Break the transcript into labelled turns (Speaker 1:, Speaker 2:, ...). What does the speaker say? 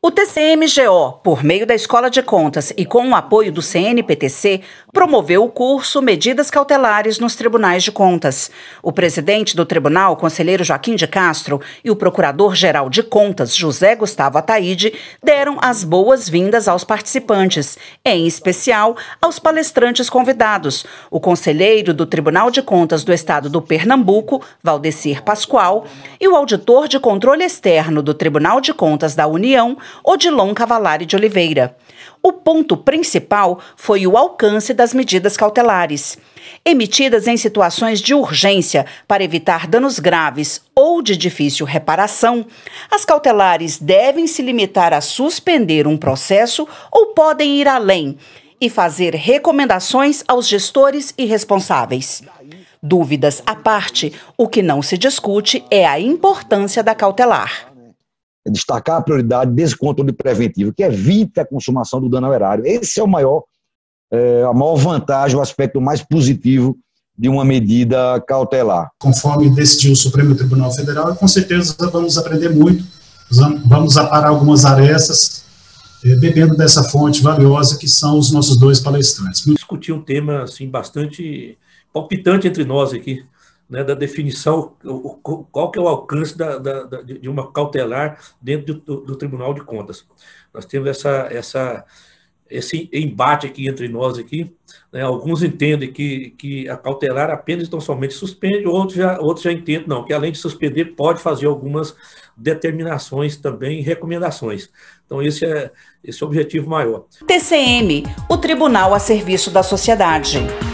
Speaker 1: O TCMGO, por meio da Escola de Contas e com o apoio do CNPTC, promoveu o curso Medidas Cautelares nos Tribunais de Contas. O presidente do tribunal, conselheiro Joaquim de Castro, e o procurador-geral de Contas, José Gustavo Ataíde, deram as boas-vindas aos participantes, em especial aos palestrantes convidados. O conselheiro do Tribunal de Contas do Estado do Pernambuco, Valdecir Pascoal, e o auditor de controle externo do Tribunal de Contas da União, Odilon Cavalari de Oliveira. O ponto principal foi o alcance das medidas cautelares, emitidas em situações de urgência para evitar danos graves ou de difícil reparação. As cautelares devem se limitar a suspender um processo ou podem ir além e fazer recomendações aos gestores e responsáveis. Dúvidas à parte, o que não se discute é a importância da cautelar
Speaker 2: destacar a prioridade desse controle preventivo, que evita a consumação do dano ao erário. Esse é o maior, é, a maior vantagem, o aspecto mais positivo de uma medida cautelar. Conforme decidiu o Supremo
Speaker 3: Tribunal Federal, com certeza vamos aprender muito, vamos aparar algumas arestas, é, bebendo dessa fonte valiosa que são os nossos dois palestrantes. Discutir um tema assim bastante palpitante entre nós aqui né, da definição, qual que é o alcance da, da, da, de uma cautelar dentro do, do, Tribunal de Contas. Nós temos essa, essa, esse embate aqui entre nós aqui, né, alguns entendem que, que a cautelar apenas e somente suspende, outros já, outros já entendem não, que além de suspender pode fazer algumas determinações também, recomendações. Então esse é esse é o objetivo maior.
Speaker 1: TCM, o Tribunal a Serviço da Sociedade.